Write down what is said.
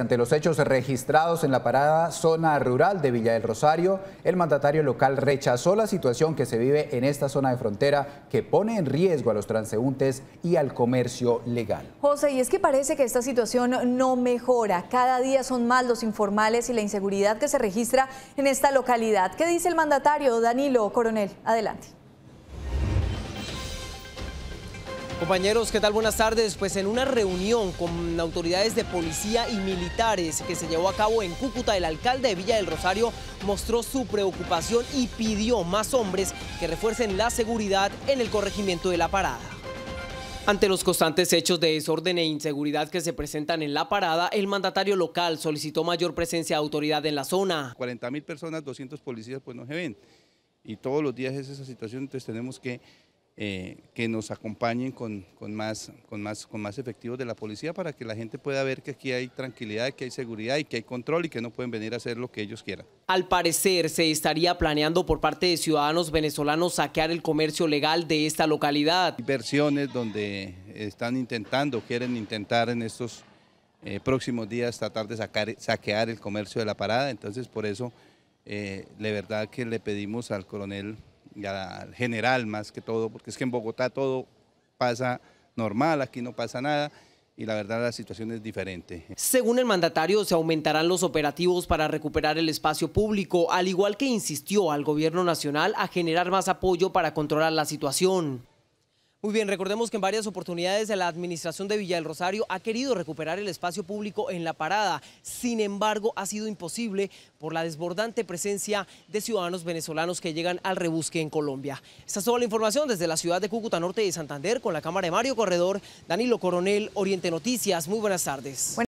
Ante los hechos registrados en la parada zona rural de Villa del Rosario, el mandatario local rechazó la situación que se vive en esta zona de frontera que pone en riesgo a los transeúntes y al comercio legal. José, y es que parece que esta situación no mejora. Cada día son más los informales y la inseguridad que se registra en esta localidad. ¿Qué dice el mandatario Danilo Coronel? Adelante. Compañeros, ¿qué tal? Buenas tardes. Pues en una reunión con autoridades de policía y militares que se llevó a cabo en Cúcuta, el alcalde de Villa del Rosario mostró su preocupación y pidió más hombres que refuercen la seguridad en el corregimiento de la parada. Ante los constantes hechos de desorden e inseguridad que se presentan en la parada, el mandatario local solicitó mayor presencia de autoridad en la zona. 40 mil personas, 200 policías, pues no se ven. Y todos los días es esa situación, entonces tenemos que eh, que nos acompañen con, más, con, más, con más efectivos de la policía para que la gente pueda ver que aquí hay tranquilidad, que hay seguridad y que hay control y que no pueden venir a hacer lo que ellos quieran. Al parecer se estaría planeando por parte de ciudadanos venezolanos saquear el comercio legal de esta localidad. Versiones donde están intentando, quieren intentar en estos eh, próximos días tratar de sacar, saquear el comercio de la parada, entonces por eso... Eh, la verdad que le pedimos al coronel y al general más que todo, porque es que en Bogotá todo pasa normal, aquí no pasa nada y la verdad la situación es diferente. Según el mandatario, se aumentarán los operativos para recuperar el espacio público, al igual que insistió al gobierno nacional a generar más apoyo para controlar la situación. Muy bien, recordemos que en varias oportunidades la Administración de Villa del Rosario ha querido recuperar el espacio público en la parada. Sin embargo, ha sido imposible por la desbordante presencia de ciudadanos venezolanos que llegan al rebusque en Colombia. Esta es toda la información desde la ciudad de Cúcuta Norte de Santander con la cámara de Mario Corredor, Danilo Coronel, Oriente Noticias. Muy buenas tardes.